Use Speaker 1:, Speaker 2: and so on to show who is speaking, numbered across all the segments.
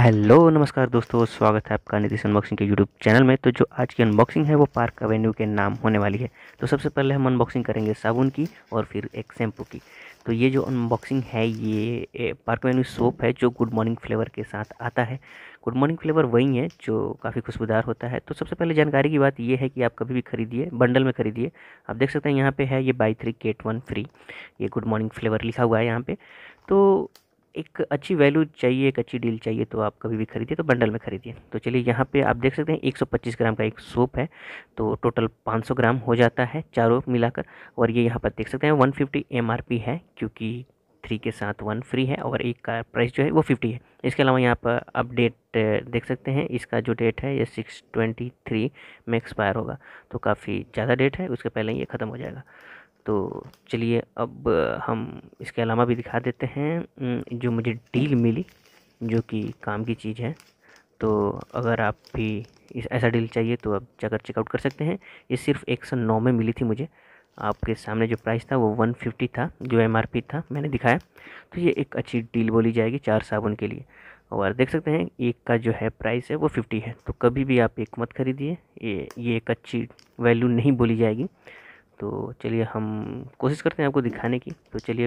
Speaker 1: hello नमस्कार दोस्तों स्वागत है आपका नीतीश अनबॉक्सिंग के यूट्यूब चैनल में तो जो आज की अनबॉक्सिंग है वो पार्क एवेन्यू के नाम होने वाली है तो सबसे पहले हम अनबॉक्सिंग करेंगे साबुन की और फिर एक शैम्पू की तो ये जो अनबॉक्सिंग है ये पार्क एवेन्यू सोप है जो गुड मॉर्निंग फ्लेवर के साथ आता है गुड मॉर्निंग फ्लेवर वही है जो काफ़ी खुशबूदार होता है तो सबसे पहले जानकारी की बात ये है कि आप कभी भी खरीदिए बंडल में खरीदिए आप देख सकते हैं यहाँ पर है ये buy three get one free ये गुड मॉर्निंग फ्लेवर लिखा हुआ है यहाँ पर तो एक अच्छी वैल्यू चाहिए एक अच्छी डील चाहिए तो आप कभी भी खरीदिए तो बंडल में खरीदिए तो चलिए यहाँ पे आप देख सकते हैं 125 ग्राम का एक सोप है तो टोटल 500 ग्राम हो जाता है चारों मिलाकर और ये यहाँ पर देख सकते हैं 150 फिफ्टी है क्योंकि थ्री के साथ वन फ्री है और एक का प्राइस जो है वो फिफ्टी है इसके अलावा यहाँ पर अपडेट देख सकते हैं इसका जो डेट है ये सिक्स ट्वेंटी थ्री में एक्सपायर होगा तो काफ़ी ज़्यादा डेट है उसके पहले ये ख़त्म हो जाएगा तो चलिए अब हम इसके अलावा भी दिखा देते हैं जो मुझे डील मिली जो कि काम की चीज़ है तो अगर आप भी इस ऐसा डील चाहिए तो आप जाकर चेकआउट कर सकते हैं ये सिर्फ एक सौ नौ में मिली थी मुझे आपके सामने जो प्राइस था वो वन फिफ्टी था जो एम आर पी था मैंने दिखाया तो ये एक अच्छी डील बोली जाएगी चार साबुन के लिए और देख सकते हैं एक का जो है प्राइस है वो फिफ्टी है तो कभी भी आप एक मत खरीदिए ये ये एक अच्छी वैल्यू नहीं बोली जाएगी तो चलिए हम कोशिश करते हैं आपको दिखाने की तो चलिए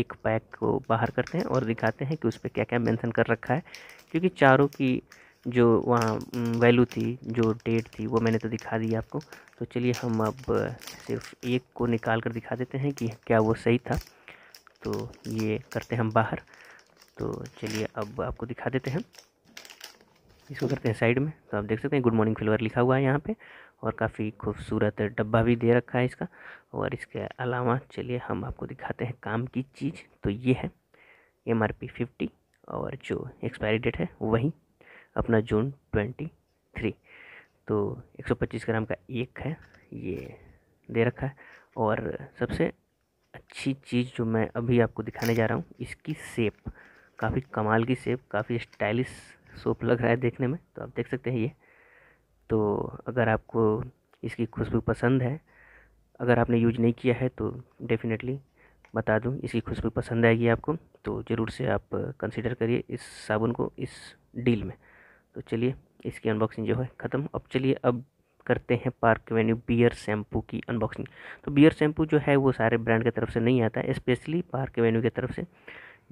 Speaker 1: एक पैक को बाहर करते हैं और दिखाते हैं कि उस पर क्या क्या मेंशन कर रखा है क्योंकि चारों की जो वहाँ वैल्यू थी जो डेट थी वो मैंने तो दिखा दी आपको तो चलिए हम अब सिर्फ एक को निकाल कर दिखा देते हैं कि क्या वो सही था तो ये करते हैं हम बाहर तो चलिए अब आपको दिखा देते हैं इसको करते हैं साइड में तो आप देख सकते हैं गुड मॉर्निंग फ्लेवर लिखा हुआ है यहाँ पे और काफ़ी खूबसूरत डब्बा भी दे रखा है इसका और इसके अलावा चलिए हम आपको दिखाते हैं काम की चीज़ तो ये है एम आर पी फिफ्टी और जो एक्सपायरी डेट है वही अपना जून ट्वेंटी थ्री तो एक सौ पच्चीस ग्राम का एक है ये दे रखा है और सबसे अच्छी चीज़ जो मैं अभी आपको दिखाने जा रहा हूँ इसकी सेप काफ़ी कमाल की सेप काफ़ी स्टाइलिश सोप लग रहा है देखने में तो आप देख सकते हैं ये तो अगर आपको इसकी खुशबू पसंद है अगर आपने यूज नहीं किया है तो डेफ़िनेटली बता दूं इसकी खुशबू पसंद आएगी आपको तो ज़रूर से आप कंसिडर करिए इस साबुन को इस डील में तो चलिए इसकी अनबॉक्सिंग जो है ख़त्म अब चलिए अब करते हैं पार्क वेन्यू बियर शैम्पू की अनबॉक्सिंग तो बियर शैम्पू जो है वो सारे ब्रांड की तरफ से नहीं आता स्पेशली पार्क वेन्यू की तरफ से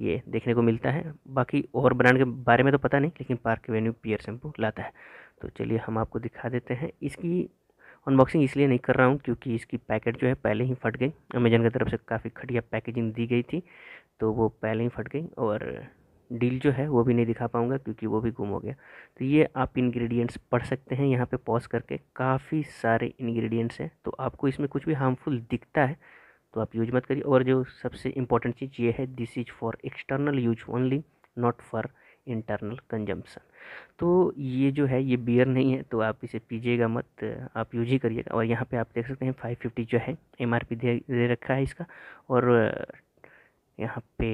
Speaker 1: ये देखने को मिलता है बाकी और ब्रांड के बारे में तो पता नहीं लेकिन पार्क एवेन्यू पियर शैम्पू लाता है तो चलिए हम आपको दिखा देते हैं इसकी अनबॉक्सिंग इसलिए नहीं कर रहा हूँ क्योंकि इसकी पैकेट जो है पहले ही फट गई अमेजन की तरफ से काफ़ी खटिया पैकेजिंग दी गई थी तो वो पहले ही फट गई और डील जो है वो भी नहीं दिखा पाऊँगा क्योंकि वो भी गुम हो गया तो ये आप इंग्रेडिएंट्स पढ़ सकते हैं यहाँ पे पॉज करके काफ़ी सारे इंग्रेडिएंट्स हैं तो आपको इसमें कुछ भी हार्मफुल दिखता है तो आप यूज मत करिए और जो सबसे इम्पोर्टेंट चीज़ ये है this is for external use only not for internal consumption तो ये जो है ये बियर नहीं है तो आप इसे पीजिएगा मत आप यूज ही करिएगा और यहाँ पे आप देख सकते हैं 550 जो है एमआरपी दे दे रखा है इसका और यहाँ पे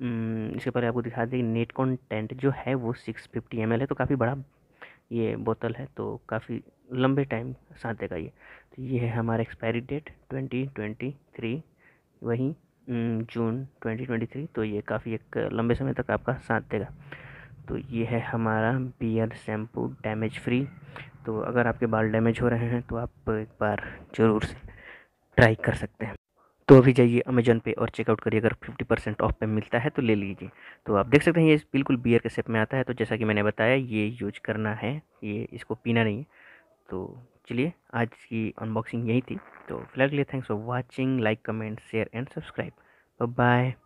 Speaker 1: हम्म, इसके पहले आपको दिखा दें नेट कॉन्टेंट जो है वो एम एल है तो काफ़ी बड़ा ये बोतल है तो काफ़ी लंबे टाइम साथ देगा ये तो ये है हमारा expiry date twenty twenty three वहीं जून ट्वेंटी ट्वेंटी थ्री तो ये काफ़ी एक लंबे समय तक आपका साथ देगा तो ये है हमारा बियर शैम्पू डैमेज फ्री तो अगर आपके बाल डैमेज हो रहे हैं तो आप एक बार ज़रूर से ट्राई कर सकते हैं तो अभी जाइए अमेजोन पे और चेकआउट करिए अगर फिफ्टी परसेंट ऑफ पे मिलता है तो ले लीजिए तो आप देख सकते हैं ये बिल्कुल बियर के सेप में आता है तो जैसा कि मैंने बताया ये यूज करना है ये इसको पीना नहीं तो चलिए आज की अनबॉक्सिंग यही थी तो फिलहाल के लिए thanks for watching like comment share and subscribe bye